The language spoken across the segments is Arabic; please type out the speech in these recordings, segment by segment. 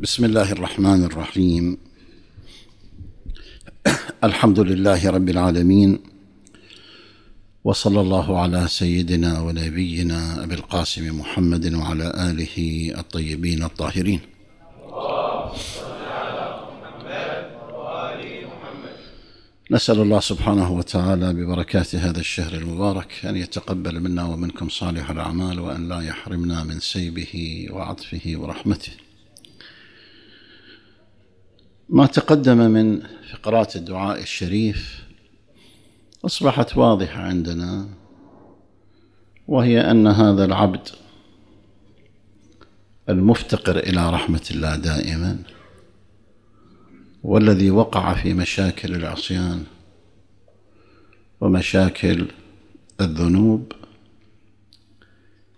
بسم الله الرحمن الرحيم الحمد لله رب العالمين وصلى الله على سيدنا ونبينا ابي القاسم محمد وعلى اله الطيبين الطاهرين نسال الله سبحانه وتعالى ببركات هذا الشهر المبارك ان يتقبل منا ومنكم صالح الاعمال وان لا يحرمنا من سيبه وعطفه ورحمته ما تقدم من فقرات الدعاء الشريف اصبحت واضحه عندنا وهي ان هذا العبد المفتقر الى رحمه الله دائما والذي وقع في مشاكل العصيان ومشاكل الذنوب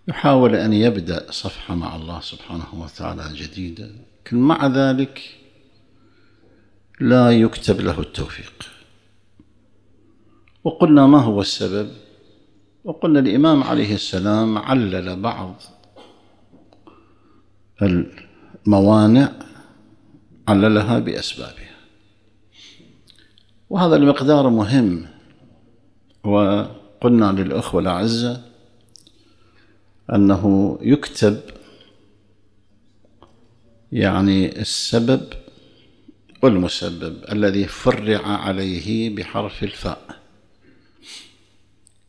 يحاول ان يبدا صفحه مع الله سبحانه وتعالى جديده لكن مع ذلك لا يكتب له التوفيق وقلنا ما هو السبب وقلنا الإمام عليه السلام علل بعض الموانع عللها بأسبابها وهذا المقدار مهم وقلنا للأخوة الأعزة أنه يكتب يعني السبب والمسبب الذي فرع عليه بحرف الفاء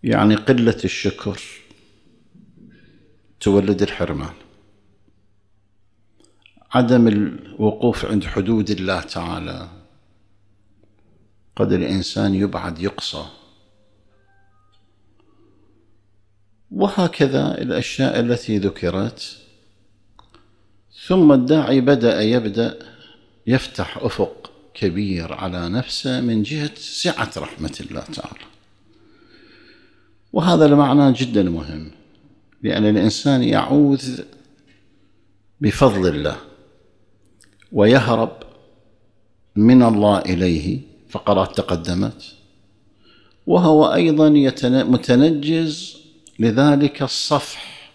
يعني قلة الشكر تولد الحرمان عدم الوقوف عند حدود الله تعالى قد الإنسان يبعد يقصى وهكذا الأشياء التي ذكرت ثم الداعي بدأ يبدأ يفتح افق كبير على نفسه من جهه سعه رحمه الله تعالى. وهذا المعنى جدا مهم لان الانسان يعوذ بفضل الله ويهرب من الله اليه فقرات تقدمت وهو ايضا متنجز لذلك الصفح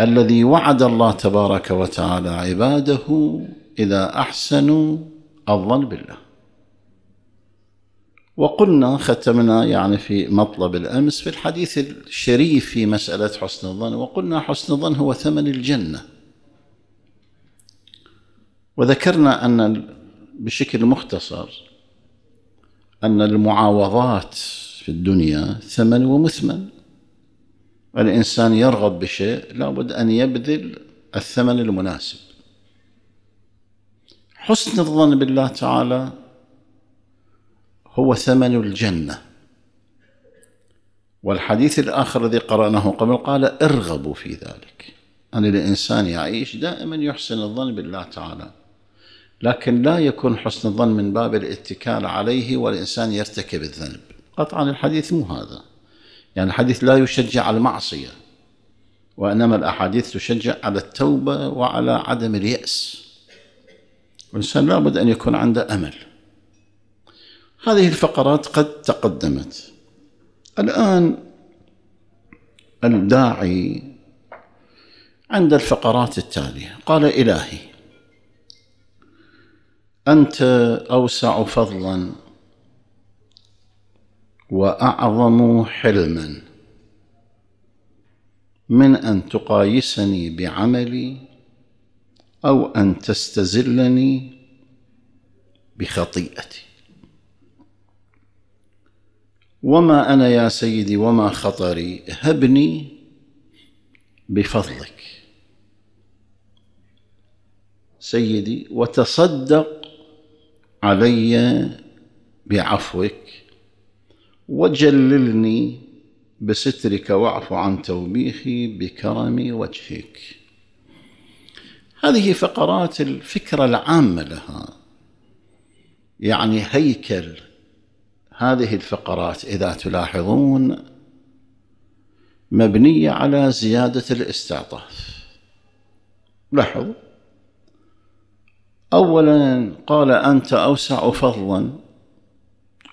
الذي وعد الله تبارك وتعالى عباده إذا أحسنوا الظن بالله وقلنا ختمنا يعني في مطلب الأمس في الحديث الشريف في مسألة حسن الظن وقلنا حسن الظن هو ثمن الجنة وذكرنا أن بشكل مختصر أن المعاوضات في الدنيا ثمن ومثمن الإنسان يرغب بشيء لابد أن يبذل الثمن المناسب حسن الظن بالله تعالى هو ثمن الجنه والحديث الاخر الذي قراناه قبل قال ارغبوا في ذلك ان الانسان يعيش دائما يحسن الظن بالله تعالى لكن لا يكون حسن الظن من باب الاتكال عليه والانسان يرتكب الذنب قطعا الحديث مو هذا يعني الحديث لا يشجع على المعصيه وانما الاحاديث تشجع على التوبه وعلى عدم الياس والإنسان لابد أن يكون عنده أمل هذه الفقرات قد تقدمت الآن الداعي عند الفقرات التالية قال إلهي أنت أوسع فضلا وأعظم حلما من أن تقايسني بعملي او ان تستزلني بخطيئتي وما انا يا سيدي وما خطري هبني بفضلك سيدي وتصدق علي بعفوك وجللني بسترك واعف عن توبيخي بكرم وجهك هذه فقرات الفكرة العامة لها يعني هيكل هذه الفقرات إذا تلاحظون مبنية على زيادة الاستعطاف لاحظوا أولا قال أنت أوسع فضلا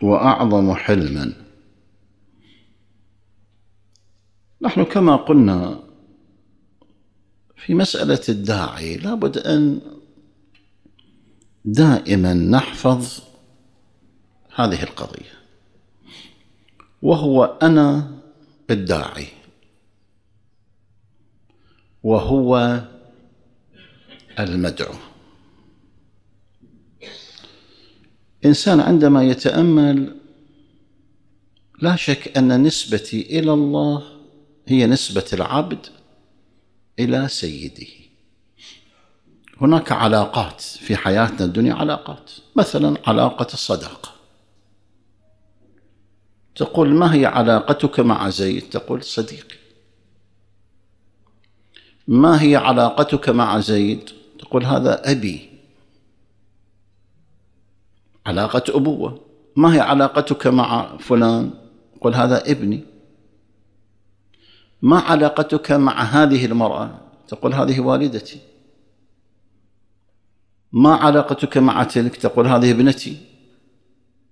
وأعظم حلما نحن كما قلنا في مسألة الداعي لابد أن دائما نحفظ هذه القضية وهو أنا الداعي وهو المدعو إنسان عندما يتأمل لا شك أن نسبتي إلى الله هي نسبة العبد الى سيده هناك علاقات في حياتنا الدنيا علاقات مثلا علاقه الصداقه تقول ما هي علاقتك مع زيد تقول صديقي ما هي علاقتك مع زيد تقول هذا ابي علاقه ابوه ما هي علاقتك مع فلان قل هذا ابني ما علاقتك مع هذه المرأة تقول هذه والدتي ما علاقتك مع تلك تقول هذه ابنتي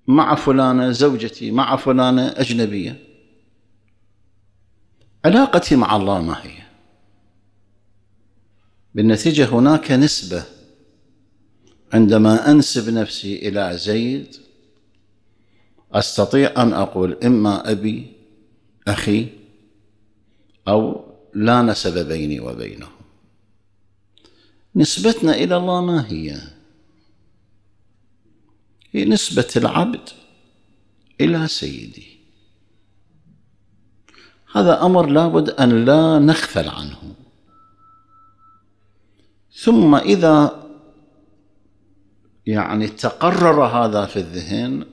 مع فلانة زوجتي مع فلانة أجنبية علاقتي مع الله ما هي بالنتيجة هناك نسبة عندما أنسب نفسي إلى زيد أستطيع أن أقول إما أبي أخي أو لا نسب بيني وبينه نسبتنا إلى الله ما هي هي نسبة العبد إلى سيده هذا أمر لابد أن لا نغفل عنه ثم إذا يعني تقرر هذا في الذهن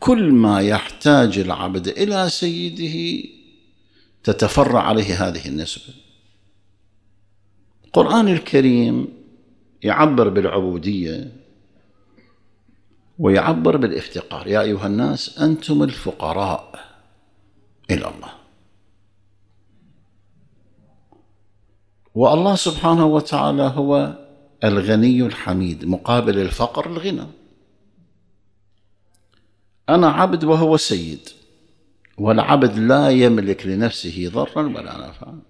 كل ما يحتاج العبد إلى سيده تتفرع عليه هذه النسبة القرآن الكريم يعبر بالعبودية ويعبر بالافتقار يا أيها الناس أنتم الفقراء إلى الله والله سبحانه وتعالى هو الغني الحميد مقابل الفقر الغنى أنا عبد وهو سيد والعبد لا يملك لنفسه ضرا ولا نفعا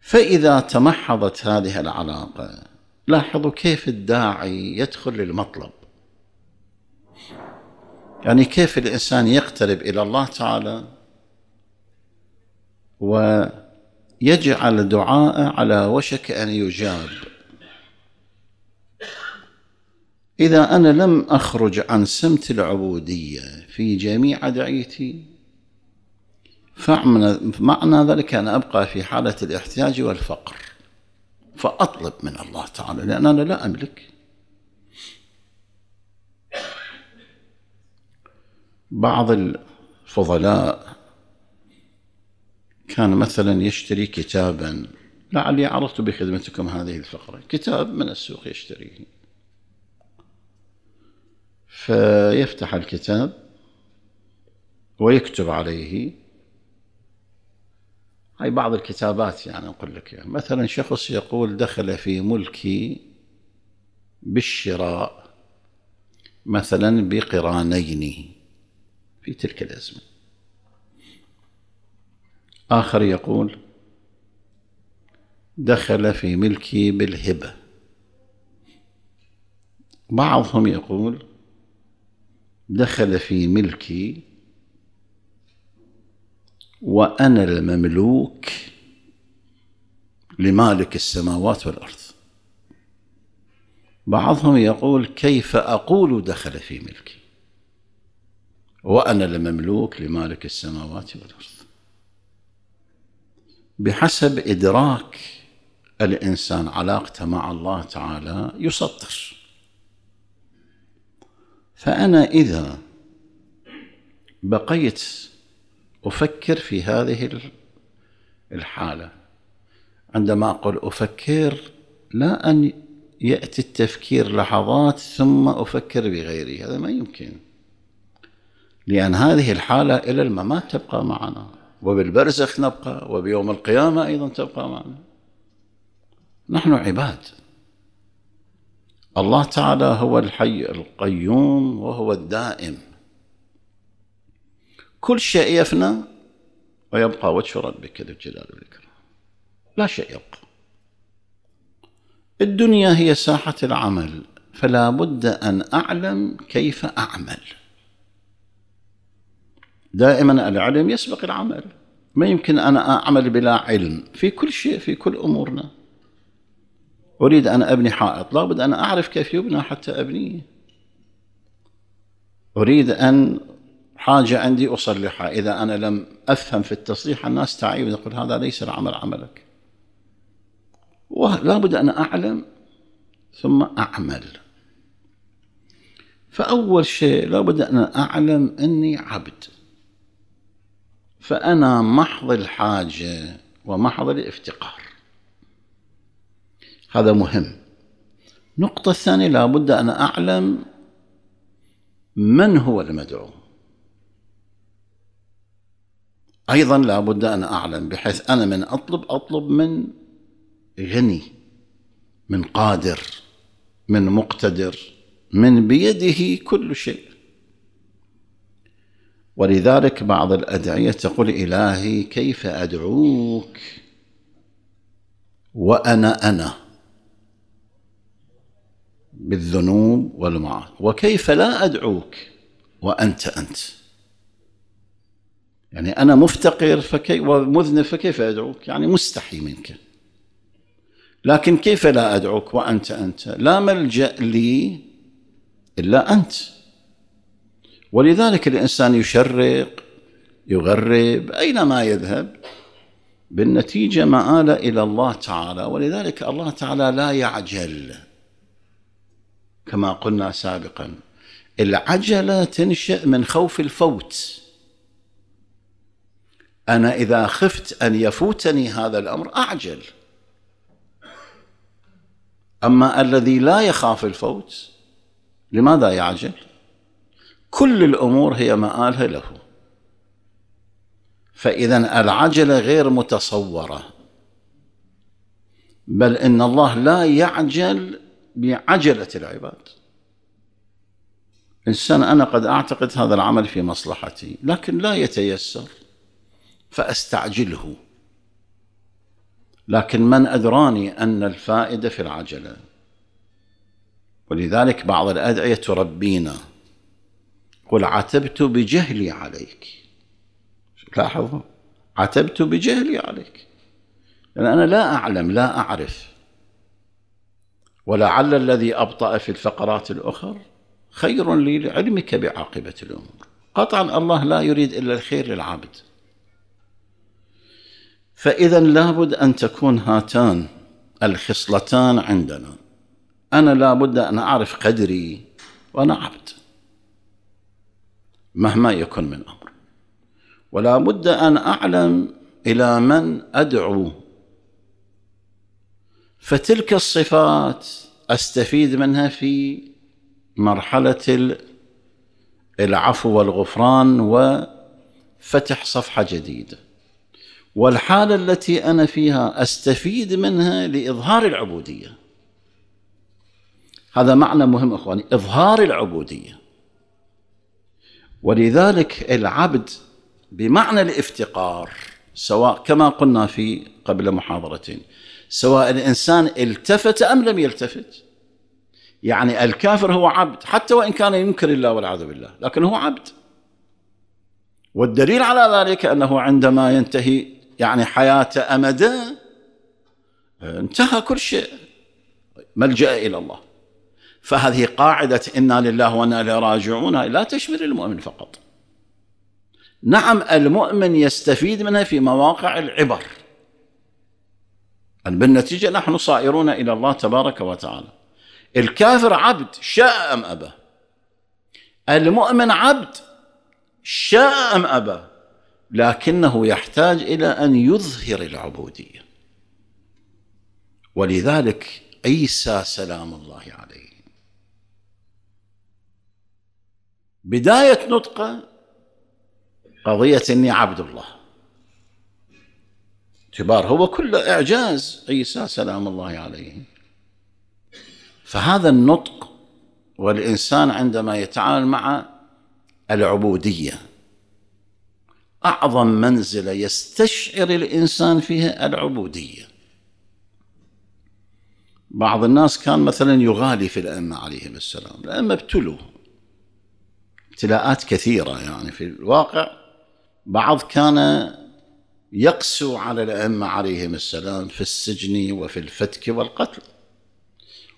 فإذا تمحضت هذه العلاقة لاحظوا كيف الداعي يدخل للمطلب يعني كيف الإنسان يقترب إلى الله تعالى ويجعل دعاءه على وشك أن يجاب إذا أنا لم أخرج عن سمت العبودية في جميع دعيتي فمعنى ذلك أن أبقى في حالة الاحتياج والفقر فأطلب من الله تعالى لأن أنا لا أملك بعض الفضلاء كان مثلا يشتري كتابا لعلي عرضت بخدمتكم هذه الفقرة كتاب من السوق يشتريه فيفتح الكتاب ويكتب عليه هاي بعض الكتابات يعني أقول لك يعني مثلا شخص يقول دخل في ملكي بالشراء مثلا بقرانين في تلك الأزمة آخر يقول دخل في ملكي بالهبة بعضهم يقول دخل في ملكي وانا المملوك لمالك السماوات والارض بعضهم يقول كيف اقول دخل في ملكي وانا المملوك لمالك السماوات والارض بحسب ادراك الانسان علاقته مع الله تعالى يسطر فأنا إذا بقيت أفكر في هذه الحالة عندما أقول أفكر لا أن يأتي التفكير لحظات ثم أفكر بغيري هذا ما يمكن لأن هذه الحالة إلى الممات تبقى معنا وبالبرزخ نبقى وبيوم القيامة أيضا تبقى معنا نحن عباد الله تعالى هو الحي القيوم وهو الدائم كل شيء يفنى ويبقى وجه ربك ذو الجلال والإكرام لا شيء يبقى الدنيا هي ساحة العمل فلا بد أن أعلم كيف أعمل دائما العلم يسبق العمل ما يمكن أنا أعمل بلا علم في كل شيء في كل أمورنا أريد أن أبني حائط لابد أن أعرف كيف يبنى حتى أبنيه أريد أن حاجة عندي أصلحها إذا أنا لم أفهم في التصليح الناس تعيب يقول هذا ليس العمل عملك ولا بد أن أعلم ثم أعمل فأول شيء لابد أن أعلم أني عبد فأنا محض الحاجة ومحض الافتقار هذا مهم النقطة الثانية لابد أن أعلم من هو المدعو أيضا لابد أن أعلم بحيث أنا من أطلب أطلب من غني من قادر من مقتدر من بيده كل شيء ولذلك بعض الأدعية تقول إلهي كيف أدعوك وأنا أنا بالذنوب والمعاصي وكيف لا أدعوك وأنت أنت يعني أنا مفتقر فكي ومذنب فكيف أدعوك يعني مستحي منك لكن كيف لا أدعوك وأنت أنت لا ملجأ لي إلا أنت ولذلك الإنسان يشرق يغرب أينما يذهب بالنتيجة مآل إلى الله تعالى ولذلك الله تعالى لا يعجل كما قلنا سابقا العجله تنشا من خوف الفوت انا اذا خفت ان يفوتني هذا الامر اعجل اما الذي لا يخاف الفوت لماذا يعجل كل الامور هي مآلها له فاذا العجله غير متصوره بل ان الله لا يعجل بعجلة العباد إنسان أنا قد أعتقد هذا العمل في مصلحتي لكن لا يتيسر فأستعجله لكن من أدراني أن الفائدة في العجلة ولذلك بعض الأدعية تربينا قل عتبت بجهلي عليك لاحظوا عتبت بجهلي عليك لأن يعني أنا لا أعلم لا أعرف ولعل الذي أبطأ في الفقرات الأخر خير لي لعلمك بعاقبة الأمور قطعا الله لا يريد إلا الخير للعبد فإذا لابد أن تكون هاتان الخصلتان عندنا أنا لابد أن أعرف قدري وأنا عبد مهما يكن من أمر ولا بد أن أعلم إلى من أدعو فتلك الصفات استفيد منها في مرحله العفو والغفران وفتح صفحه جديده والحاله التي انا فيها استفيد منها لاظهار العبوديه هذا معنى مهم اخواني اظهار العبوديه ولذلك العبد بمعنى الافتقار سواء كما قلنا في قبل محاضرتين سواء الإنسان التفت أم لم يلتفت يعني الكافر هو عبد حتى وإن كان ينكر الله والعياذ بالله لكن هو عبد والدليل على ذلك أنه عندما ينتهي يعني حياته أمدا آه، انتهى كل شيء ملجأ إلى الله فهذه قاعدة إنا لله وإنا إليه راجعون لا تشمل المؤمن فقط نعم المؤمن يستفيد منها في مواقع العبر بالنتيجة نحن صائرون إلى الله تبارك وتعالى الكافر عبد شاء أم أبى المؤمن عبد شاء أم أبى لكنه يحتاج إلى أن يظهر العبودية ولذلك عيسى سلام الله عليه بداية نطقه قضية إني عبد الله كبار هو كله إعجاز عيسى سلام الله عليه فهذا النطق والإنسان عندما يتعامل مع العبودية أعظم منزلة يستشعر الإنسان فيها العبودية بعض الناس كان مثلا يغالي في الأئمة عليهم السلام الأئمة ابتلوا ابتلاءات كثيرة يعني في الواقع بعض كان يقسو على الأئمة عليهم السلام في السجن وفي الفتك والقتل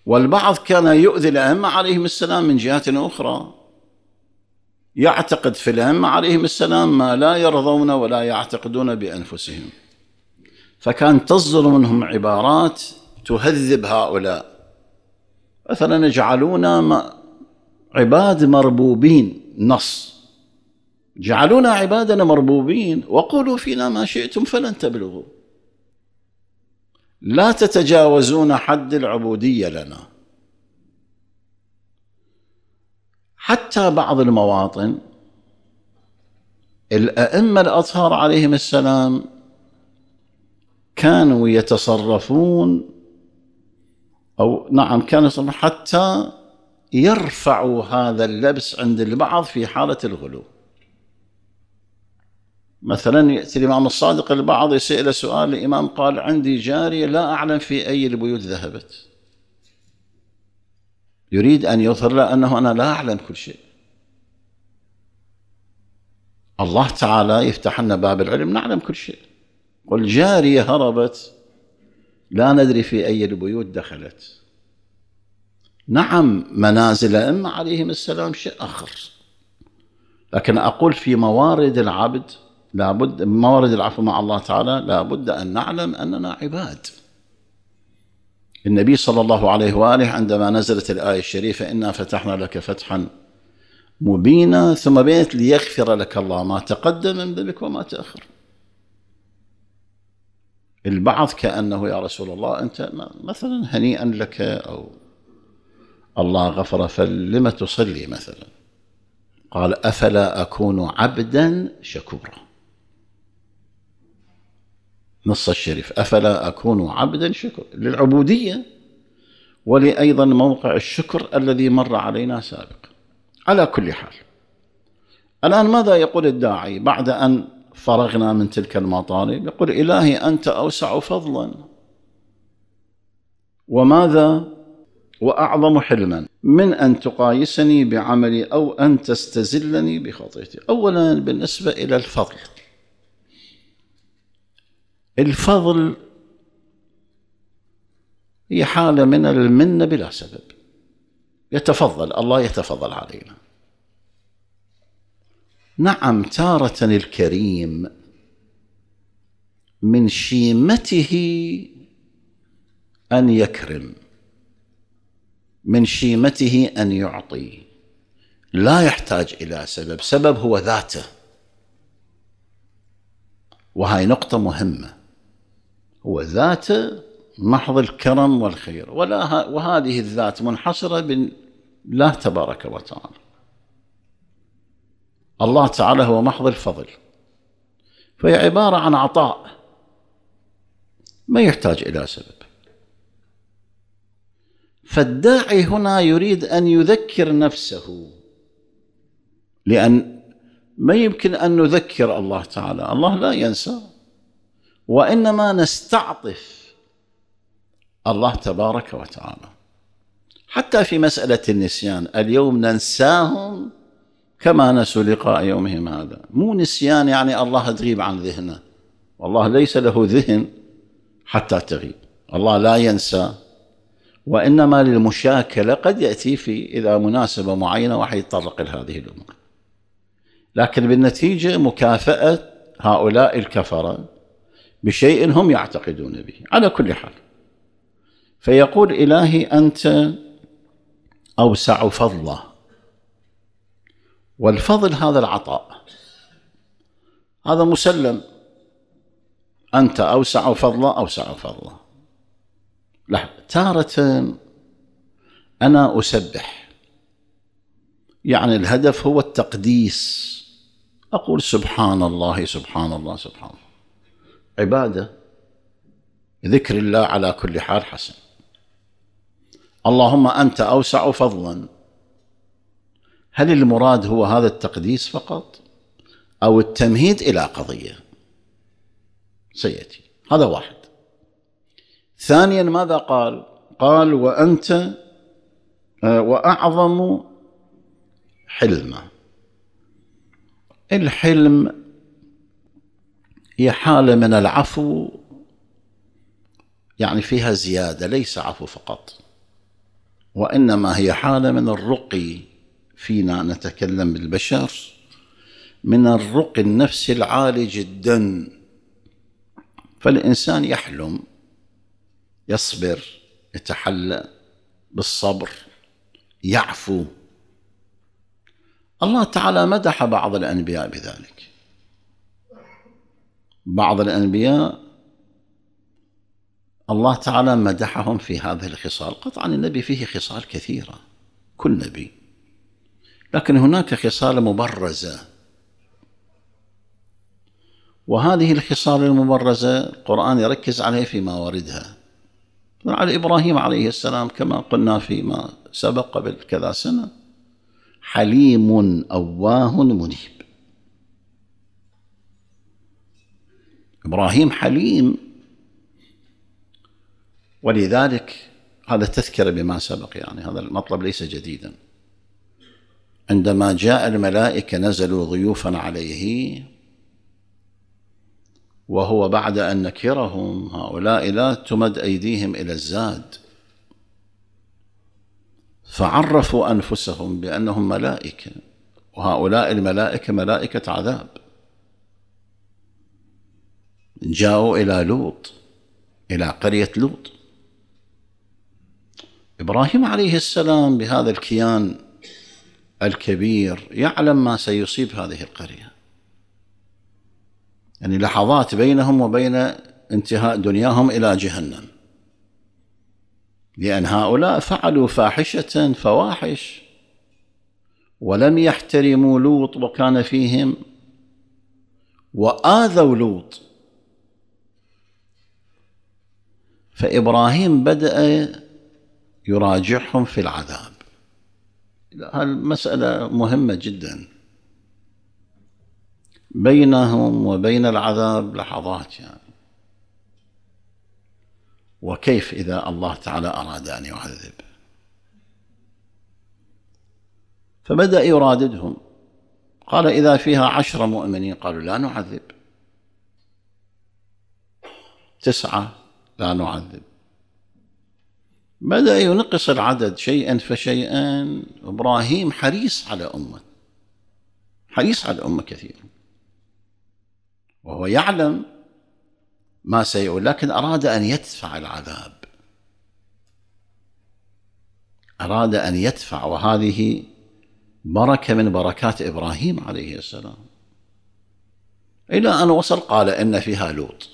والبعض كان يؤذي الأئمة عليهم السلام من جهة أخرى يعتقد في الأئمة عليهم السلام ما لا يرضون ولا يعتقدون بأنفسهم فكان تصدر منهم عبارات تهذب هؤلاء مثلا يجعلون عباد مربوبين نص جعلونا عبادنا مربوبين وقولوا فينا ما شئتم فلن تبلغوا لا تتجاوزون حد العبوديه لنا حتى بعض المواطن الائمه الاطهار عليهم السلام كانوا يتصرفون او نعم كانوا يتصرفون حتى يرفعوا هذا اللبس عند البعض في حاله الغلو مثلا يأتي الإمام الصادق البعض يسأل سؤال الإمام قال عندي جارية لا أعلم في أي البيوت ذهبت يريد أن يظهر له أنه أنا لا أعلم كل شيء الله تعالى يفتح لنا باب العلم نعلم كل شيء قل جارية هربت لا ندري في أي البيوت دخلت نعم منازل أم عليهم السلام شيء آخر لكن أقول في موارد العبد لابد موارد العفو مع الله تعالى لابد أن نعلم أننا عباد النبي صلى الله عليه وآله عندما نزلت الآية الشريفة إنا فتحنا لك فتحا مبينا ثم بينت ليغفر لك الله ما تقدم من ذنبك وما تأخر البعض كأنه يا رسول الله أنت مثلا هنيئا لك أو الله غفر فلم تصلي مثلا قال أفلا أكون عبدا شكورا نص الشريف أفلا أكون عبدا شكر للعبودية ولأيضا موقع الشكر الذي مر علينا سابقا على كل حال الآن ماذا يقول الداعي بعد أن فرغنا من تلك المطالب يقول إلهي أنت أوسع فضلا وماذا وأعظم حلما من أن تقايسني بعملي أو أن تستزلني بخطيئتي أولا بالنسبة إلى الفضل الفضل هي حالة من المنة بلا سبب يتفضل الله يتفضل علينا نعم تارة الكريم من شيمته أن يكرم من شيمته أن يعطي لا يحتاج إلى سبب سبب هو ذاته وهي نقطة مهمة وذاته محض الكرم والخير ولا وهذه الذات منحصرة بالله تبارك وتعالى الله تعالى هو محض الفضل فهي عبارة عن عطاء ما يحتاج إلى سبب فالداعي هنا يريد أن يذكر نفسه لأن ما يمكن أن نذكر الله تعالى الله لا ينسى وانما نستعطف الله تبارك وتعالى حتى في مساله النسيان اليوم ننساهم كما نسوا لقاء يومهم هذا مو نسيان يعني الله تغيب عن ذهنه والله ليس له ذهن حتى تغيب الله لا ينسى وإنما للمشاكلة قد يأتي في إذا مناسبة معينة واحد يتطرق لهذه الأمور لكن بالنتيجة مكافأة هؤلاء الكفرة بشيء هم يعتقدون به على كل حال فيقول إلهي أنت أوسع فضلا والفضل هذا العطاء هذا مسلم أنت أوسع فضلا أوسع فضلا لا تارة أنا أسبح يعني الهدف هو التقديس أقول سبحان الله سبحان الله سبحان الله عبادة ذكر الله على كل حال حسن اللهم أنت أوسع فضلا هل المراد هو هذا التقديس فقط أو التمهيد إلى قضية سيأتي هذا واحد ثانيا ماذا قال قال وأنت آه، وأعظم حلمه الحلم هي حالة من العفو يعني فيها زيادة ليس عفو فقط وإنما هي حالة من الرقي فينا نتكلم بالبشر من الرقي النفسي العالي جدا فالإنسان يحلم يصبر يتحلى بالصبر يعفو الله تعالى مدح بعض الأنبياء بذلك بعض الأنبياء الله تعالى مدحهم في هذه الخصال قطعا النبي فيه خصال كثيرة كل نبي لكن هناك خصال مبرزة وهذه الخصال المبرزة القرآن يركز عليه فيما وردها على إبراهيم عليه السلام كما قلنا فيما سبق قبل كذا سنة حليم أواه منيب إبراهيم حليم ولذلك هذا تذكرة بما سبق يعني هذا المطلب ليس جديدا عندما جاء الملائكة نزلوا ضيوفا عليه وهو بعد أن نكرهم هؤلاء لا تمد أيديهم إلى الزاد فعرفوا أنفسهم بأنهم ملائكة وهؤلاء الملائكة ملائكة عذاب جاءوا إلى لوط إلى قرية لوط إبراهيم عليه السلام بهذا الكيان الكبير يعلم ما سيصيب هذه القرية يعني لحظات بينهم وبين انتهاء دنياهم إلى جهنم لأن هؤلاء فعلوا فاحشة فواحش ولم يحترموا لوط وكان فيهم وآذوا لوط فإبراهيم بدأ يراجعهم في العذاب المسألة مهمة جدا بينهم وبين العذاب لحظات يعني وكيف إذا الله تعالى أراد أن يعذب فبدأ يراددهم قال إذا فيها عشرة مؤمنين قالوا لا نعذب تسعة لا نعذب بدأ ينقص العدد شيئا فشيئا إبراهيم حريص على أمه حريص على أمه كثيرا وهو يعلم ما سيقول لكن أراد أن يدفع العذاب أراد أن يدفع وهذه بركة من بركات إبراهيم عليه السلام إلى أن وصل قال إن فيها لوط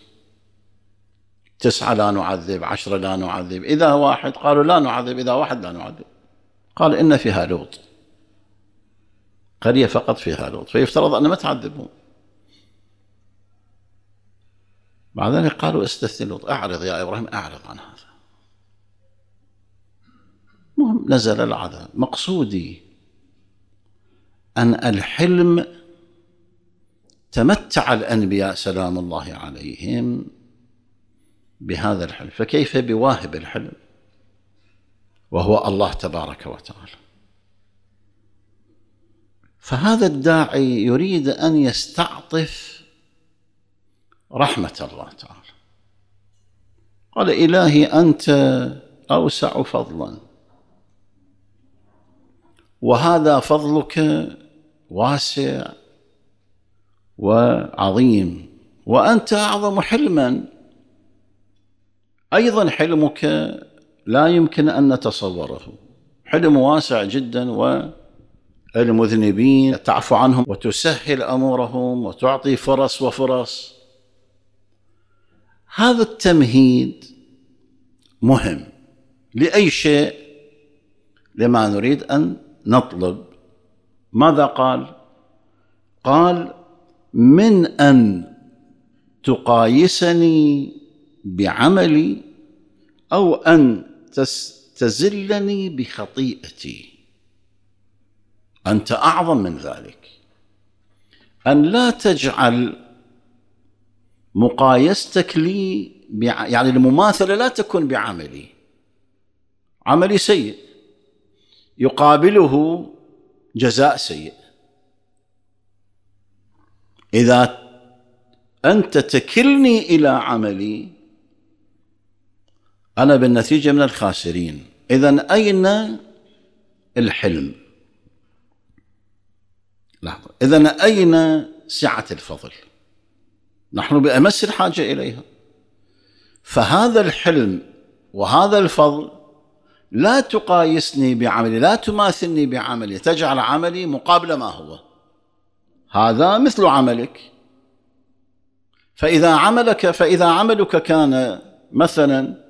تسعة لا نعذب عشرة لا نعذب إذا واحد قالوا لا نعذب إذا واحد لا نعذب قال إن فيها لوط قرية فقط فيها لوط فيفترض أن ما تعذبهم بعد ذلك قالوا استثني لوط أعرض يا إبراهيم أعرض عن هذا المهم نزل العذاب مقصودي أن الحلم تمتع الأنبياء سلام الله عليهم بهذا الحلم فكيف بواهب الحلم وهو الله تبارك وتعالى فهذا الداعي يريد ان يستعطف رحمه الله تعالى قال الهي انت اوسع فضلا وهذا فضلك واسع وعظيم وانت اعظم حلما ايضا حلمك لا يمكن ان نتصوره حلم واسع جدا والمذنبين تعفو عنهم وتسهل امورهم وتعطي فرص وفرص هذا التمهيد مهم لاي شيء لما نريد ان نطلب ماذا قال قال من ان تقايسني بعملي او ان تستزلني بخطيئتي انت اعظم من ذلك ان لا تجعل مقايستك لي يعني المماثله لا تكون بعملي عملي سيء يقابله جزاء سيء اذا انت تكلني الى عملي أنا بالنتيجة من الخاسرين إذا أين الحلم لحظة إذا أين سعة الفضل نحن بأمس الحاجة إليها فهذا الحلم وهذا الفضل لا تقايسني بعملي لا تماثلني بعملي تجعل عملي مقابل ما هو هذا مثل عملك فإذا عملك فإذا عملك كان مثلا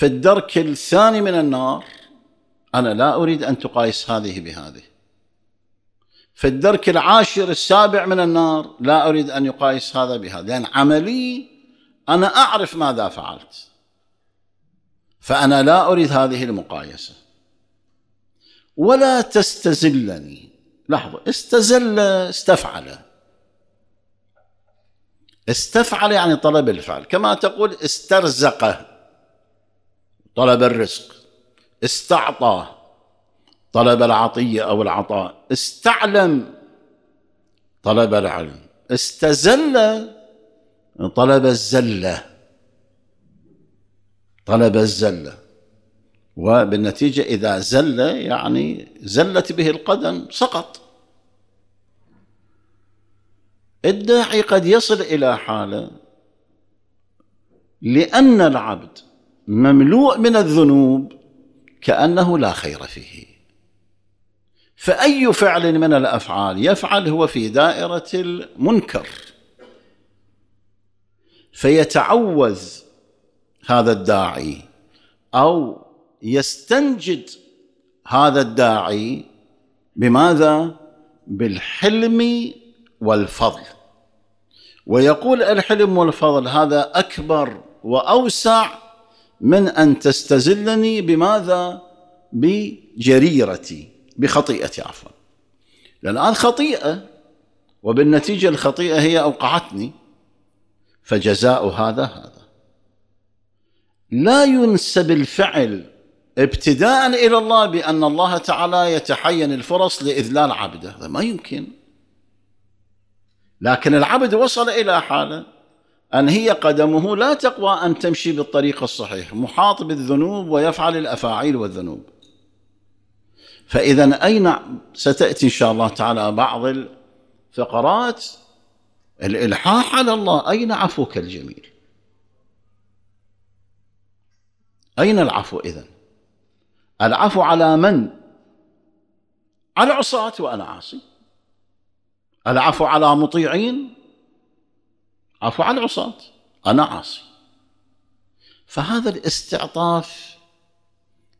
في الدرك الثاني من النار أنا لا أريد أن تقايس هذه بهذه في الدرك العاشر السابع من النار لا أريد أن يقايس هذا بهذا لأن يعني عملي أنا أعرف ماذا فعلت فأنا لا أريد هذه المقايسة ولا تستزلني لحظة استزل استفعل استفعل يعني طلب الفعل كما تقول استرزق طلب الرزق استعطى طلب العطية أو العطاء استعلم طلب العلم استزل طلب الزلة طلب الزلة وبالنتيجة إذا زل يعني زلت به القدم سقط الداعي قد يصل إلى حالة لأن العبد مملوء من الذنوب كانه لا خير فيه فاي فعل من الافعال يفعل هو في دائره المنكر فيتعوز هذا الداعي او يستنجد هذا الداعي بماذا بالحلم والفضل ويقول الحلم والفضل هذا اكبر واوسع من أن تستزلني بماذا بجريرتي بخطيئتي عفوا الآن خطيئة وبالنتيجة الخطيئة هي أوقعتني فجزاء هذا هذا لا ينسب الفعل ابتداء إلى الله بأن الله تعالى يتحين الفرص لإذلال عبده هذا ما يمكن لكن العبد وصل إلى حاله أن هي قدمه لا تقوى أن تمشي بالطريق الصحيح محاط بالذنوب ويفعل الأفاعيل والذنوب فإذا أين ستأتي إن شاء الله تعالى بعض الفقرات الإلحاح على الله أين عفوك الجميل أين العفو إذن العفو على من على عصاة وأنا عاصي العفو على مطيعين عفوا عن العصاة أنا عاصي فهذا الاستعطاف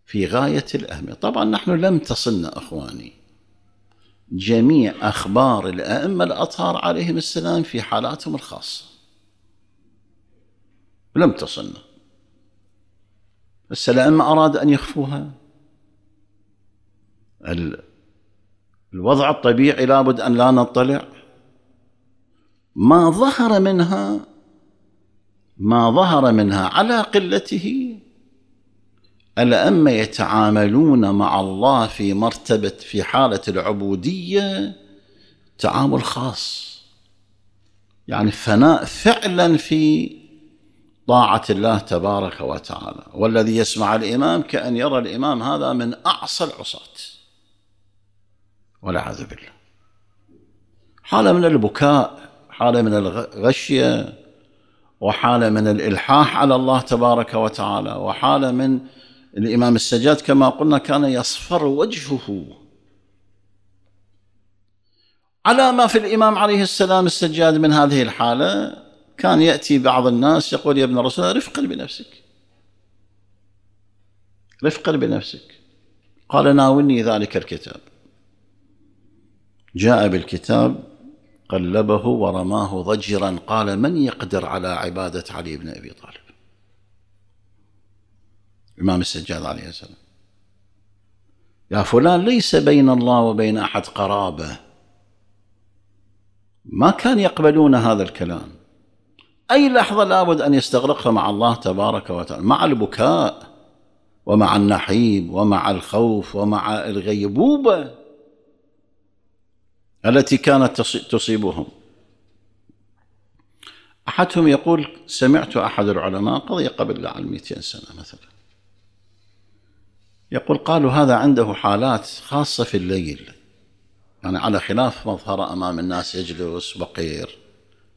في غاية الأهمية طبعا نحن لم تصلنا أخواني جميع أخبار الأئمة الأطهار عليهم السلام في حالاتهم الخاصة لم تصلنا بس الأئمة أراد أن يخفوها الوضع الطبيعي لابد أن لا نطلع ما ظهر منها ما ظهر منها على قلته الأم يتعاملون مع الله في مرتبة في حالة العبودية تعامل خاص يعني فناء فعلا في طاعة الله تبارك وتعالى والذي يسمع الإمام كأن يرى الإمام هذا من أعصى العصاة والعياذ بالله حالة من البكاء حالة من الغشية وحالة من الإلحاح على الله تبارك وتعالى وحالة من الإمام السجاد كما قلنا كان يصفر وجهه على ما في الإمام عليه السلام السجاد من هذه الحالة كان يأتي بعض الناس يقول يا ابن الرسول رفقا بنفسك رفقا بنفسك قال ناولني ذلك الكتاب جاء بالكتاب قلبه ورماه ضجرا قال من يقدر على عبادة علي بن أبي طالب إمام السجاد عليه السلام يا فلان ليس بين الله وبين أحد قرابة ما كان يقبلون هذا الكلام أي لحظة لابد أن يستغرقها مع الله تبارك وتعالى مع البكاء ومع النحيب ومع الخوف ومع الغيبوبة التي كانت تصيبهم أحدهم يقول سمعت أحد العلماء قضي قبل على 200 سنة مثلا يقول قالوا هذا عنده حالات خاصة في الليل يعني على خلاف مظهر أمام الناس يجلس وقير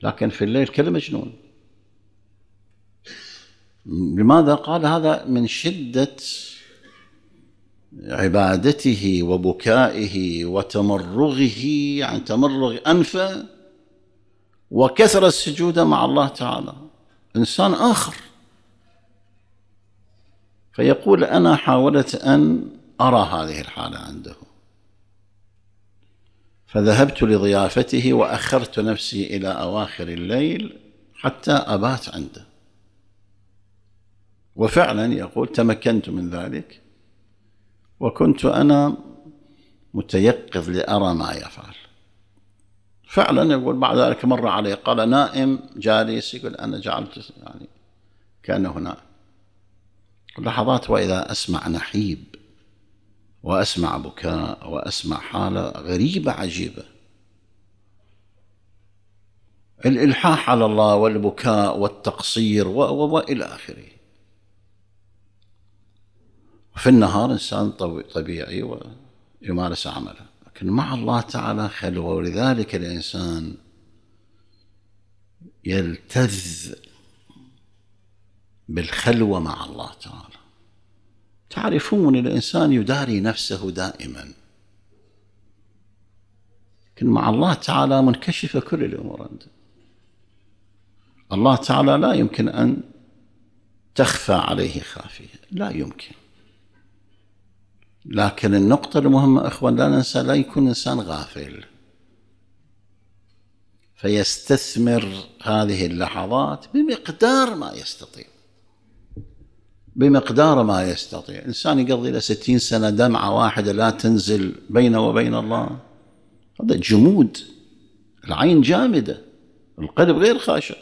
لكن في الليل كالمجنون لماذا قال هذا من شدة عبادته وبكائه وتمرغه عن يعني تمرغ انفه وكثر السجود مع الله تعالى انسان اخر فيقول انا حاولت ان ارى هذه الحاله عنده فذهبت لضيافته واخرت نفسي الى اواخر الليل حتى ابات عنده وفعلا يقول تمكنت من ذلك وكنت أنا متيقظ لأرى ما يفعل فعلا يقول بعد ذلك مر علي قال نائم جالس يقول أنا جعلت يعني كأنه نائم لحظات وإذا أسمع نحيب وأسمع بكاء وأسمع حالة غريبة عجيبة الإلحاح على الله والبكاء والتقصير وإلى آخره وفي النهار إنسان طبيعي ويمارس عمله لكن مع الله تعالى خلوة ولذلك الإنسان يلتذ بالخلوة مع الله تعالى تعرفون الإنسان يداري نفسه دائما لكن مع الله تعالى منكشفة كل الأمور عنده الله تعالى لا يمكن أن تخفى عليه خافية لا يمكن لكن النقطة المهمة إخوان لا ننسى لا يكون إنسان غافل فيستثمر هذه اللحظات بمقدار ما يستطيع بمقدار ما يستطيع إنسان يقضي له ستين سنة دمعة واحدة لا تنزل بينه وبين الله هذا جمود العين جامدة القلب غير خاشع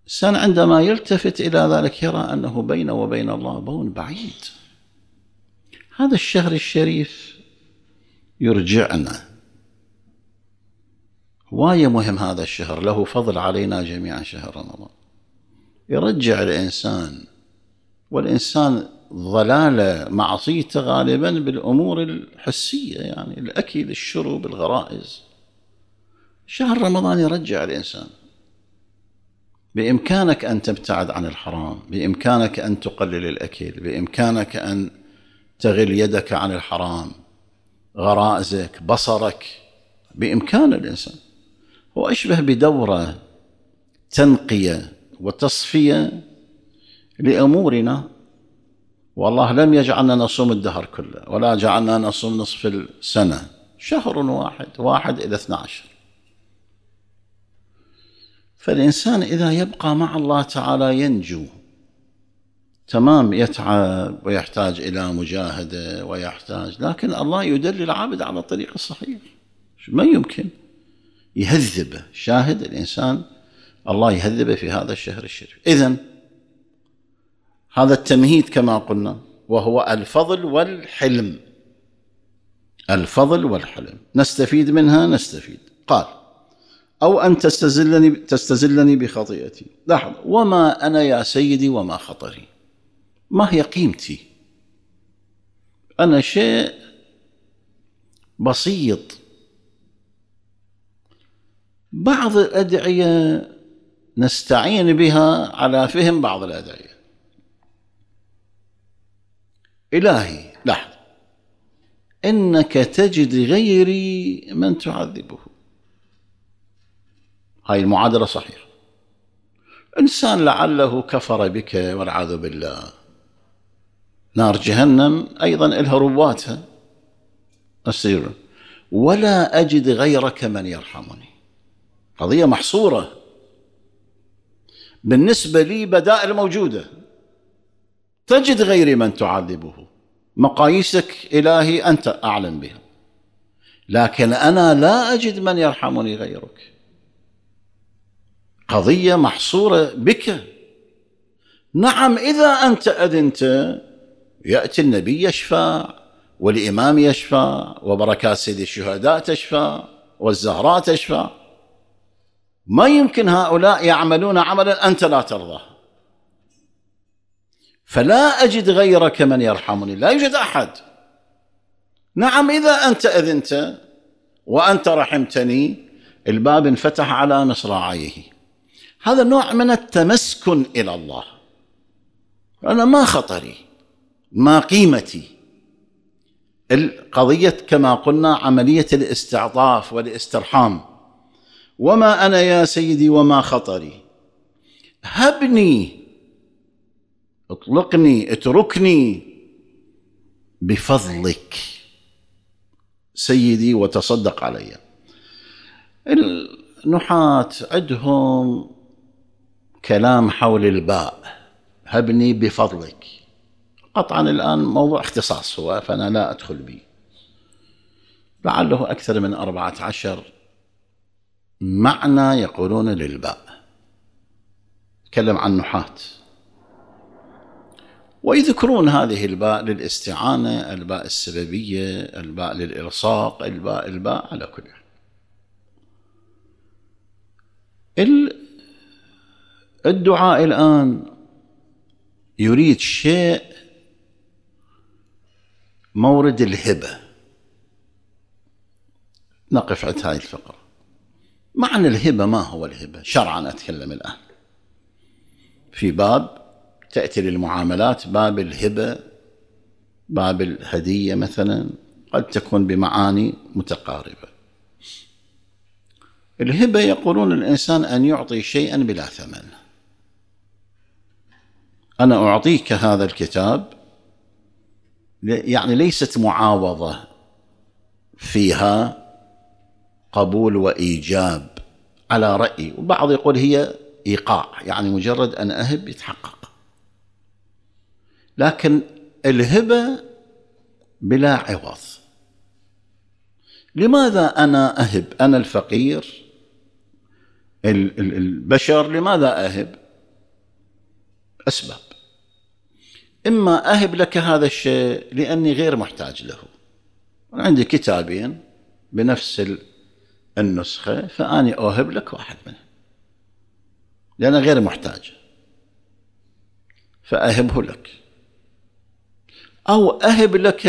الإنسان عندما يلتفت إلى ذلك يرى أنه بينه وبين الله بون بعيد هذا الشهر الشريف يرجعنا واية مهم هذا الشهر له فضل علينا جميعا شهر رمضان يرجع الإنسان والإنسان ضلالة معصيته غالبا بالأمور الحسية يعني الأكل الشرب الغرائز شهر رمضان يرجع الإنسان بإمكانك أن تبتعد عن الحرام بإمكانك أن تقلل الأكل بإمكانك أن تغل يدك عن الحرام غرائزك بصرك بإمكان الإنسان هو أشبه بدورة تنقية وتصفية لأمورنا والله لم يجعلنا نصوم الدهر كله ولا جعلنا نصوم نصف السنة شهر واحد واحد إلى اثنى عشر فالإنسان إذا يبقى مع الله تعالى ينجو تمام يتعب ويحتاج إلى مجاهدة ويحتاج لكن الله يدل العابد على الطريق الصحيح ما يمكن يهذبه شاهد الإنسان الله يهذبه في هذا الشهر الشريف إذا هذا التمهيد كما قلنا وهو الفضل والحلم الفضل والحلم نستفيد منها نستفيد قال أو أن تستزلني تستزلني بخطيئتي لاحظ وما أنا يا سيدي وما خطري ما هي قيمتي انا شيء بسيط بعض الادعيه نستعين بها على فهم بعض الادعيه الهي لحظه انك تجد غيري من تعذبه هاي المعادله صحيحه انسان لعله كفر بك والعياذ بالله نار جهنم أيضا لها رواتها السير ولا أجد غيرك من يرحمني قضية محصورة بالنسبة لي بدائل موجودة تجد غيري من تعذبه مقاييسك إلهي أنت أعلم بها لكن أنا لا أجد من يرحمني غيرك قضية محصورة بك نعم إذا أنت أذنت يأتي النبي يشفع والإمام يشفع وبركات سيد الشهداء تشفع والزهراء تشفع ما يمكن هؤلاء يعملون عملا أنت لا ترضاه فلا أجد غيرك من يرحمني لا يوجد أحد نعم إذا أنت أذنت وأنت رحمتني الباب انفتح على مصراعيه هذا نوع من التمسكن إلى الله أنا ما خطري ما قيمتي القضية كما قلنا عملية الاستعطاف والاسترحام وما أنا يا سيدي وما خطري هبني اطلقني اتركني بفضلك سيدي وتصدق علي النحاة عندهم كلام حول الباء هبني بفضلك قطعا الآن موضوع اختصاص هو فأنا لا أدخل به لعله أكثر من أربعة عشر معنى يقولون للباء تكلم عن نحاة ويذكرون هذه الباء للاستعانة الباء السببية الباء للإلصاق الباء الباء على كل الدعاء الآن يريد شيء مورد الهبة نقف عند هذه الفقرة معنى الهبة ما هو الهبة شرعا أتكلم الآن في باب تأتي للمعاملات باب الهبة باب الهدية مثلا قد تكون بمعاني متقاربة الهبة يقولون الإنسان أن يعطي شيئا بلا ثمن أنا أعطيك هذا الكتاب يعني ليست معاوضه فيها قبول وايجاب على رايي وبعض يقول هي ايقاع يعني مجرد ان اهب يتحقق لكن الهبه بلا عوض لماذا انا اهب انا الفقير البشر لماذا اهب اسباب إما أهب لك هذا الشيء لأني غير محتاج له عندي كتابين بنفس النسخة فأني أهب لك واحد منهم لأنه غير محتاج فأهبه لك أو أهب لك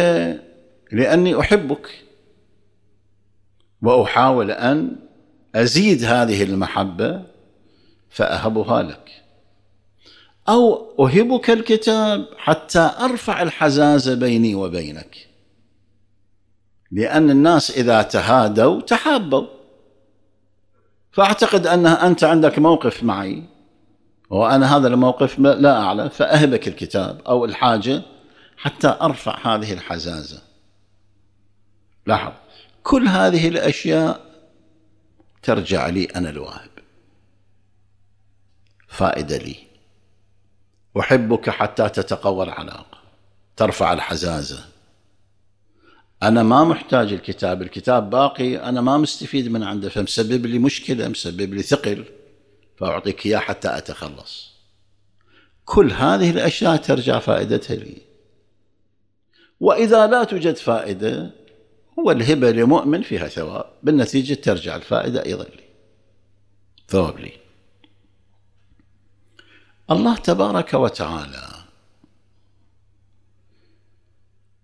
لأني أحبك وأحاول أن أزيد هذه المحبة فأهبها لك أو أهبك الكتاب حتى أرفع الحزاز بيني وبينك لأن الناس إذا تهادوا تحابوا فأعتقد أن أنت عندك موقف معي وأنا هذا الموقف لا أعلم فأهبك الكتاب أو الحاجة حتى أرفع هذه الحزازة لاحظ كل هذه الأشياء ترجع لي أنا الواهب فائدة لي أحبك حتى تتقوى العلاقة ترفع الحزازة أنا ما محتاج الكتاب الكتاب باقي أنا ما مستفيد من عنده فمسبب لي مشكلة مسبب لي ثقل فأعطيك إياه حتى أتخلص كل هذه الأشياء ترجع فائدتها لي وإذا لا توجد فائدة هو الهبة لمؤمن فيها ثواب بالنتيجة ترجع الفائدة أيضا لي ثواب لي الله تبارك وتعالى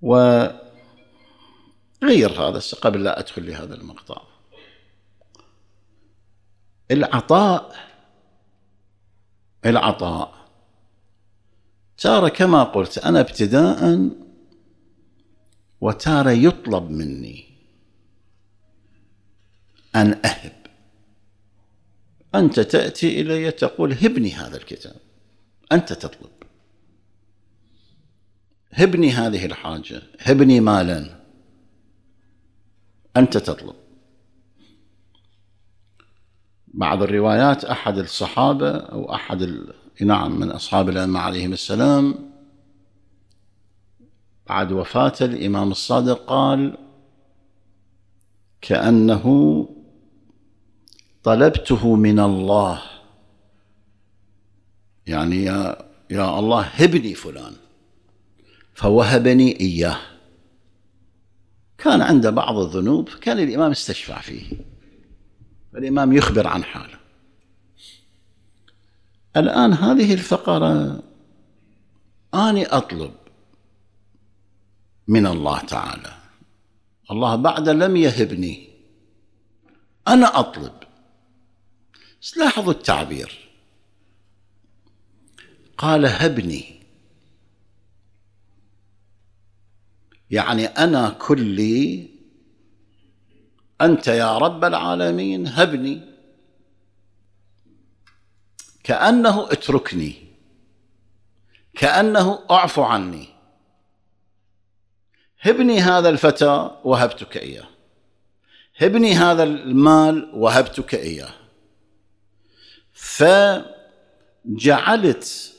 وغير هذا قبل لا أدخل لهذا المقطع العطاء العطاء تارة كما قلت أنا ابتداء وتارة يطلب مني أن أهب أنت تأتي إلي تقول هبني هذا الكتاب أنت تطلب هبني هذه الحاجة هبني مالا أنت تطلب بعض الروايات أحد الصحابة أو أحد ال... نعم من أصحاب الأئمة عليهم السلام بعد وفاة الإمام الصادق قال كأنه طلبته من الله يعني يا يا الله هبني فلان فوهبني اياه كان عنده بعض الذنوب كان الامام استشفع فيه فالامام يخبر عن حاله الان هذه الفقره اني اطلب من الله تعالى الله بعد لم يهبني انا اطلب لاحظوا التعبير قال هبني يعني انا كلي انت يا رب العالمين هبني كانه اتركني كانه اعفو عني هبني هذا الفتى وهبتك اياه هبني هذا المال وهبتك اياه فجعلت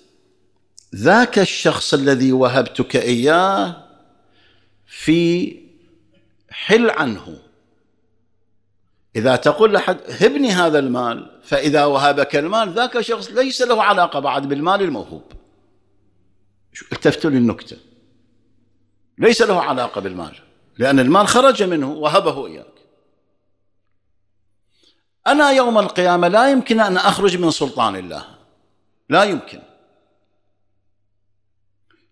ذاك الشخص الذي وهبتك اياه في حل عنه اذا تقول لحد هبني هذا المال فاذا وهبك المال ذاك الشخص ليس له علاقه بعد بالمال الموهوب التفتوا للنكته ليس له علاقه بالمال لان المال خرج منه وهبه اياك انا يوم القيامه لا يمكن ان اخرج من سلطان الله لا يمكن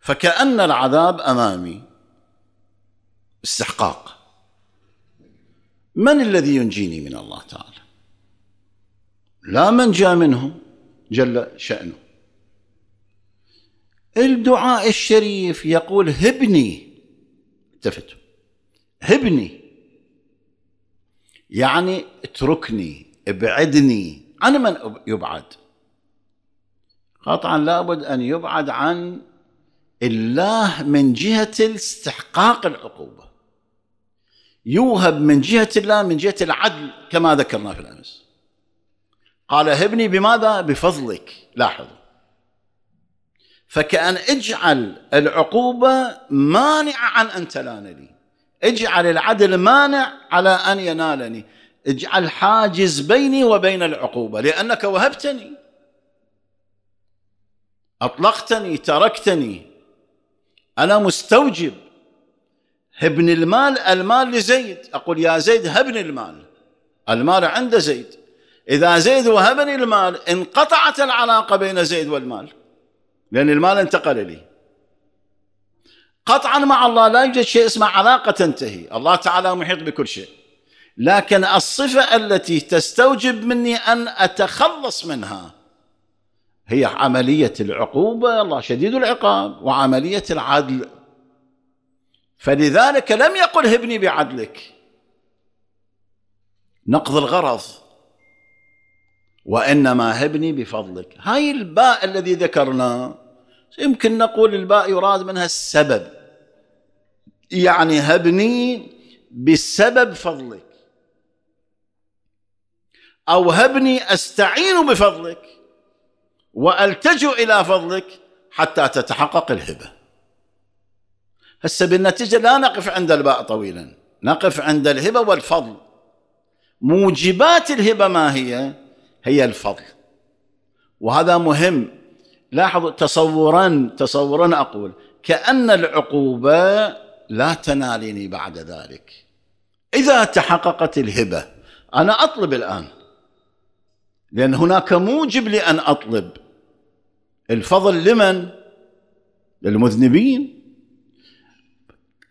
فكأن العذاب أمامي استحقاق من الذي ينجيني من الله تعالى لا من جاء منه جل شأنه الدعاء الشريف يقول هبني التفت هبني يعني اتركني ابعدني عن من يبعد قطعا لابد ان يبعد عن الله من جهة استحقاق العقوبة يوهب من جهة الله من جهة العدل كما ذكرنا في الأمس قال هبني بماذا بفضلك لاحظوا فكأن اجعل العقوبة مانعة عن أن تلانني اجعل العدل مانع على أن ينالني اجعل حاجز بيني وبين العقوبة لأنك وهبتني أطلقتني تركتني أنا مستوجب هبني المال المال لزيد أقول يا زيد هبني المال المال عند زيد إذا زيد وهبني المال انقطعت العلاقة بين زيد والمال لأن المال انتقل لي قطعا مع الله لا يوجد شيء اسمه علاقة تنتهي الله تعالى محيط بكل شيء لكن الصفة التي تستوجب مني أن أتخلص منها هي عملية العقوبة الله شديد العقاب وعملية العدل فلذلك لم يقل هبني بعدلك نقض الغرض وإنما هبني بفضلك هاي الباء الذي ذكرناه يمكن نقول الباء يراد منها السبب يعني هبني بسبب فضلك أو هبني أستعين بفضلك والتجئ الى فضلك حتى تتحقق الهبه هسه بالنتيجه لا نقف عند الباء طويلا نقف عند الهبه والفضل موجبات الهبه ما هي هي الفضل وهذا مهم لاحظوا تصورا تصورا اقول كان العقوبه لا تنالني بعد ذلك اذا تحققت الهبه انا اطلب الان لأن هناك موجب لأن أطلب الفضل لمن؟ للمذنبين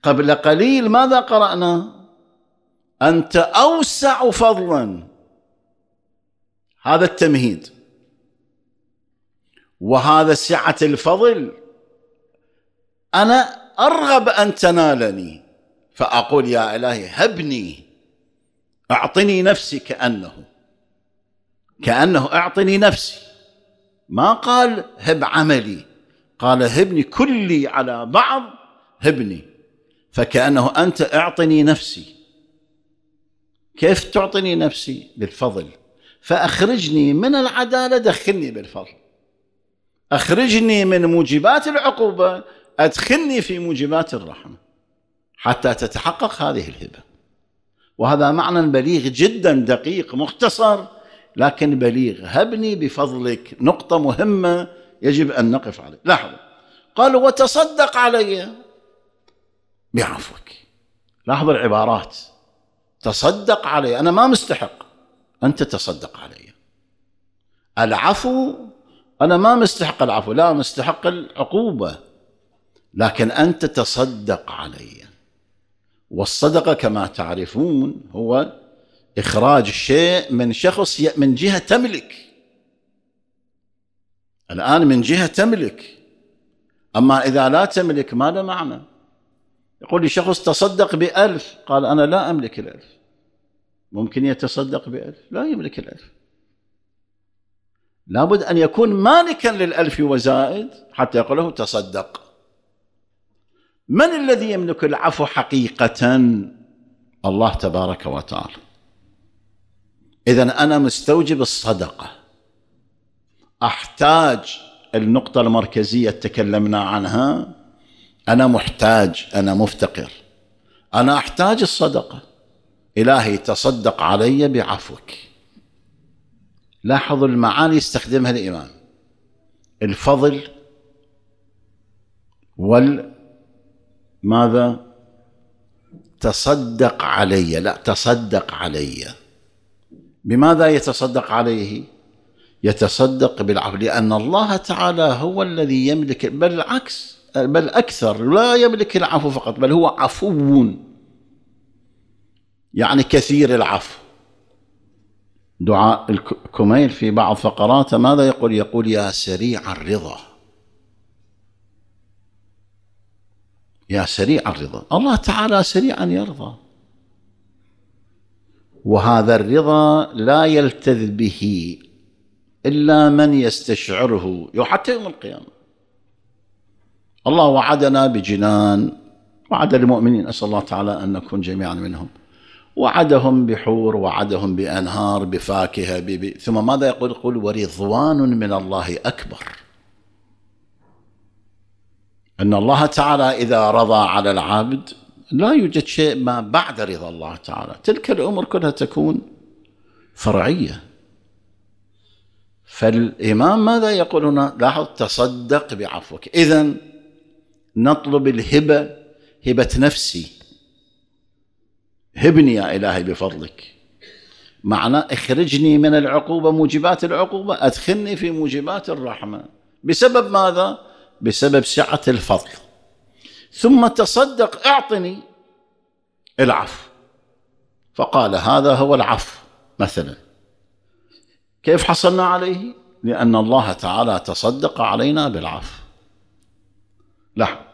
قبل قليل ماذا قرأنا؟ أنت أوسع فضلا هذا التمهيد وهذا سعة الفضل أنا أرغب أن تنالني فأقول يا إلهي هبني أعطني نفسي كأنه كأنه أعطني نفسي ما قال هب عملي قال هبني كلي على بعض هبني فكأنه أنت أعطني نفسي كيف تعطني نفسي بالفضل فأخرجني من العدالة دخلني بالفضل أخرجني من موجبات العقوبة أدخلني في موجبات الرحمة حتى تتحقق هذه الهبة وهذا معنى بليغ جدا دقيق مختصر لكن بليغ هبني بفضلك نقطة مهمة يجب أن نقف عليه لاحظوا قالوا وتصدق علي بعفوك لاحظوا العبارات تصدق علي أنا ما مستحق أنت تصدق علي العفو أنا ما مستحق العفو لا مستحق العقوبة لكن أنت تصدق علي والصدقة كما تعرفون هو إخراج شيء من شخص من جهة تملك الآن من جهة تملك أما إذا لا تملك ما له معنى يقول لي شخص تصدق بألف قال أنا لا أملك الألف ممكن يتصدق بألف لا يملك الألف لابد أن يكون مالكا للألف وزائد حتى يقول له تصدق من الذي يملك العفو حقيقة الله تبارك وتعالى إذا أنا مستوجب الصدقة أحتاج النقطة المركزية تكلمنا عنها أنا محتاج أنا مفتقر أنا أحتاج الصدقة إلهي تصدق علي بعفوك لاحظوا المعاني يستخدمها الإمام الفضل وال ماذا تصدق علي لا تصدق علي بماذا يتصدق عليه يتصدق بالعفو لأن الله تعالى هو الذي يملك بل العكس بل أكثر لا يملك العفو فقط بل هو عفو يعني كثير العفو دعاء الكميل في بعض فقراته ماذا يقول يقول يا سريع الرضا يا سريع الرضا الله تعالى سريعا يرضى وهذا الرضا لا يلتذ به إلا من يستشعره حتى يوم القيامة الله وعدنا بجنان وعد المؤمنين أسأل الله تعالى أن نكون جميعا منهم وعدهم بحور وعدهم بأنهار بفاكهة ببي. ثم ماذا يقول يقول ورضوان من الله أكبر أن الله تعالى إذا رضى على العبد لا يوجد شيء ما بعد رضا الله تعالى تلك الأمور كلها تكون فرعية فالإمام ماذا يقول هنا لاحظ تصدق بعفوك إذا نطلب الهبة هبة نفسي هبني يا إلهي بفضلك معناه اخرجني من العقوبة موجبات العقوبة أدخلني في موجبات الرحمة بسبب ماذا؟ بسبب سعة الفضل ثم تصدق اعطني العفو فقال هذا هو العفو مثلا كيف حصلنا عليه لان الله تعالى تصدق علينا بالعفو لا نعم.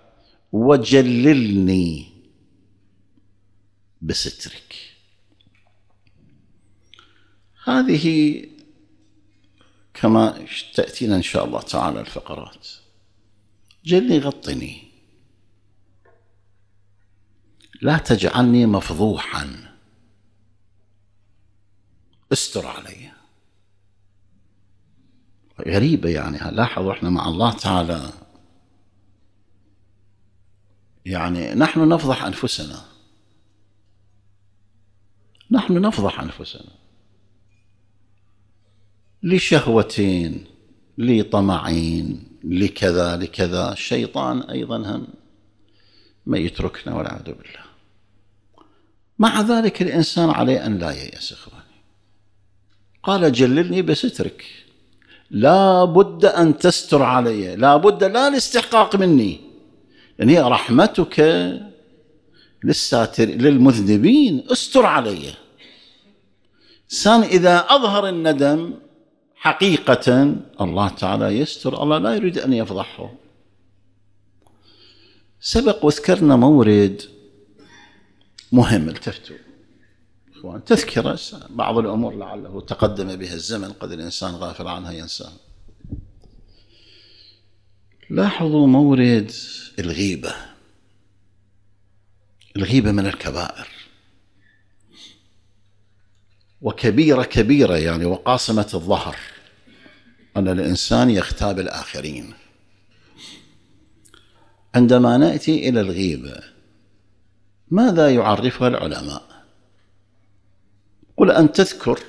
وجللني بسترك هذه كما تأتينا إن شاء الله تعالى الفقرات جلني غطني لا تجعلني مفضوحا استر علي غريبة يعني لاحظوا احنا مع الله تعالى يعني نحن نفضح أنفسنا نحن نفضح أنفسنا لشهوتين لطمعين لكذا لكذا الشيطان أيضا هم ما يتركنا والعياذ بالله مع ذلك الإنسان عليه أن لا ييأس إخواني قال جللني بسترك لا بد أن تستر علي لا بد لا الاستحقاق مني لأن هي يعني رحمتك للساتر للمذنبين استر علي سان إذا أظهر الندم حقيقة الله تعالى يستر الله لا يريد أن يفضحه سبق وذكرنا مورد مهم التفتوا اخوان تذكره بعض الامور لعله تقدم بها الزمن قد الانسان غافل عنها ينساها لاحظوا مورد الغيبه الغيبه من الكبائر وكبيره كبيره يعني وقاصمه الظهر ان الانسان يغتاب الاخرين عندما ناتي الى الغيبه ماذا يعرفها العلماء قل أن تذكر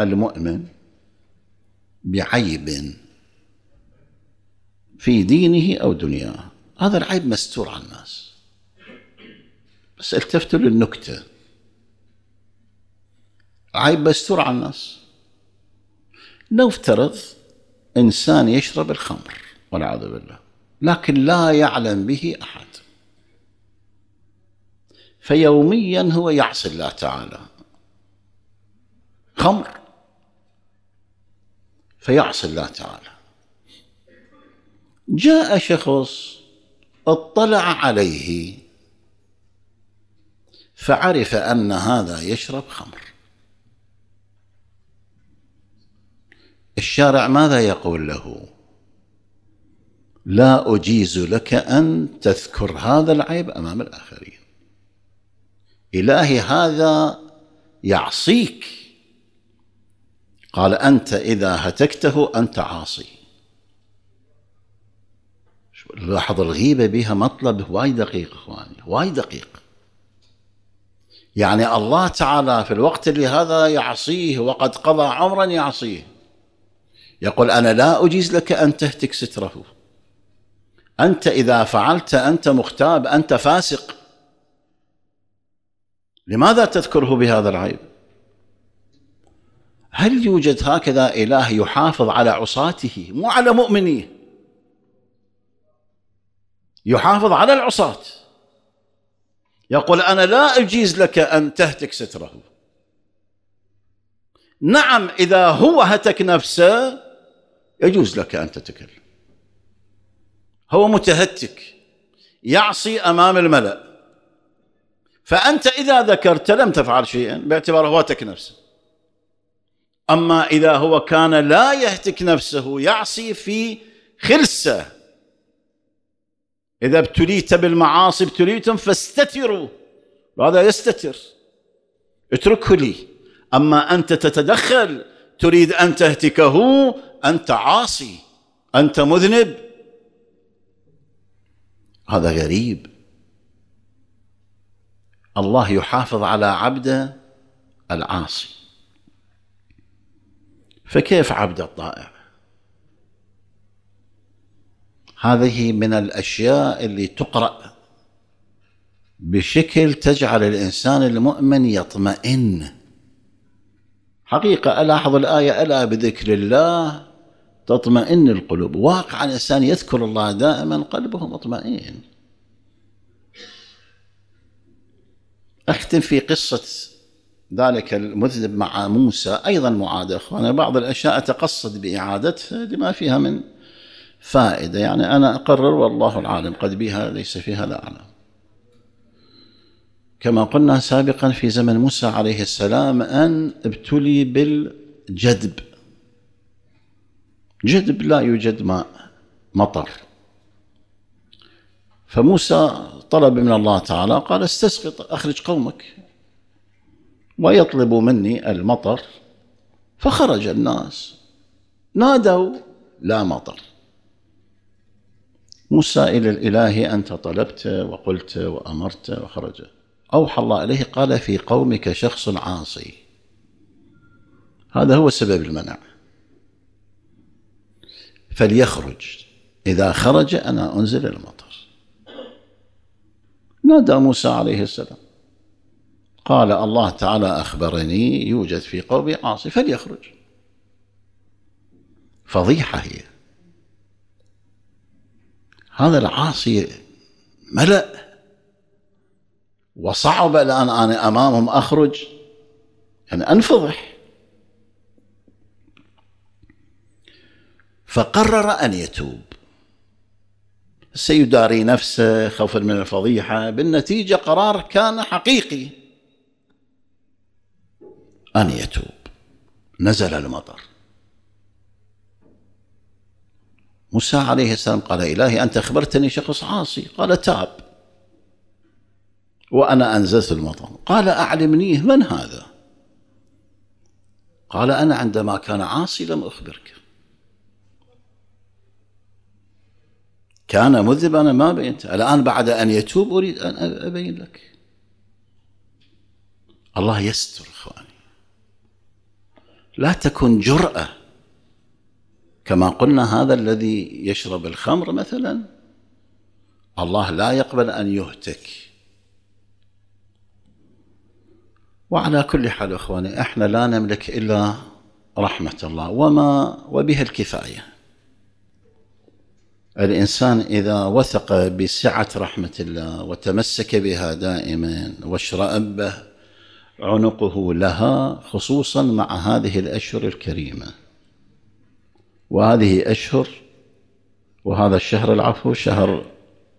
المؤمن بعيب في دينه أو دنياه هذا العيب مستور على الناس بس التفتوا للنكتة عيب مستور على الناس لو افترض إنسان يشرب الخمر والعياذ بالله لكن لا يعلم به أحد فيوميا هو يعصي الله تعالى خمر فيعصي الله تعالى جاء شخص اطلع عليه فعرف ان هذا يشرب خمر الشارع ماذا يقول له لا اجيز لك ان تذكر هذا العيب امام الاخرين إلهي هذا يعصيك قال أنت إذا هتكته أنت عاصي لاحظ الغيبة بها مطلب هواي دقيق إخواني هواي دقيق يعني الله تعالى في الوقت اللي هذا يعصيه وقد قضى عمرا يعصيه يقول أنا لا أجيز لك أن تهتك ستره أنت إذا فعلت أنت مختاب أنت فاسق لماذا تذكره بهذا العيب هل يوجد هكذا إله يحافظ على عصاته مو على مؤمنيه يحافظ على العصاة يقول أنا لا أجيز لك أن تهتك ستره نعم إذا هو هتك نفسه يجوز لك أن تتكلم هو متهتك يعصي أمام الملأ فأنت إذا ذكرت لم تفعل شيئا باعتبار هواتك نفسه أما إذا هو كان لا يهتك نفسه يعصي في خلسة إذا ابتليت بالمعاصي ابتليتم فاستتروا وهذا يستتر اتركه لي أما أنت تتدخل تريد أن تهتكه أنت عاصي أنت مذنب هذا غريب الله يحافظ على عبده العاصي فكيف عبد الطائع هذه من الاشياء اللي تقرا بشكل تجعل الانسان المؤمن يطمئن حقيقه الاحظ الايه الا بذكر الله تطمئن القلوب واقع الانسان يذكر الله دائما قلبه مطمئن أختم في قصة ذلك المذنب مع موسى أيضا معادة أخوانا بعض الأشياء أتقصد بإعادتها لما فيها من فائدة يعني أنا أقرر والله العالم قد بها ليس فيها لا أعلم كما قلنا سابقا في زمن موسى عليه السلام أن ابتلي بالجدب جدب لا يوجد ماء مطر فموسى طلب من الله تعالى قال استسقط أخرج قومك ويطلب مني المطر فخرج الناس نادوا لا مطر موسى إلى الإله أنت طلبت وقلت وأمرت وخرج أوحى الله إليه قال في قومك شخص عاصي هذا هو سبب المنع فليخرج إذا خرج أنا أنزل المطر نادى موسى عليه السلام قال الله تعالى أخبرني يوجد في قومي عاصي فليخرج فضيحة هي هذا العاصي ملأ وصعب الآن أنا أمامهم أخرج يعني أنفضح فقرر أن يتوب سيداري نفسه خوفا من الفضيحة بالنتيجة قرار كان حقيقي أن يتوب نزل المطر موسى عليه السلام قال إلهي أنت أخبرتني شخص عاصي قال تاب وأنا أنزلت المطر قال أعلمنيه من هذا قال أنا عندما كان عاصي لم أخبرك كان مذنبا أنا ما بينت الآن بعد أن يتوب أريد أن أبين لك الله يستر إخواني لا تكن جرأة كما قلنا هذا الذي يشرب الخمر مثلا الله لا يقبل أن يهتك وعلى كل حال إخواني إحنا لا نملك إلا رحمة الله وما وبها الكفاية الإنسان إذا وثق بسعة رحمة الله وتمسك بها دائما واشرأب عنقه لها خصوصا مع هذه الأشهر الكريمة وهذه أشهر وهذا الشهر العفو شهر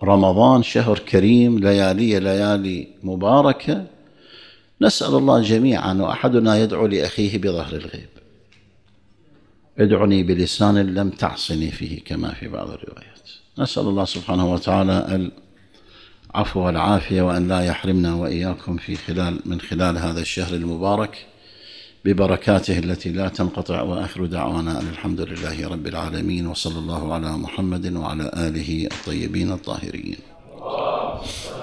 رمضان شهر كريم ليالي ليالي مباركة نسأل الله جميعا وأحدنا يدعو لأخيه بظهر الغيب ادعني بلسان لم تعصني فيه كما في بعض الروايات نسأل الله سبحانه وتعالى العفو والعافية وأن لا يحرمنا وإياكم في خلال من خلال هذا الشهر المبارك ببركاته التي لا تنقطع وآخر دعوانا أن الحمد لله رب العالمين وصلى الله على محمد وعلى آله الطيبين الطاهرين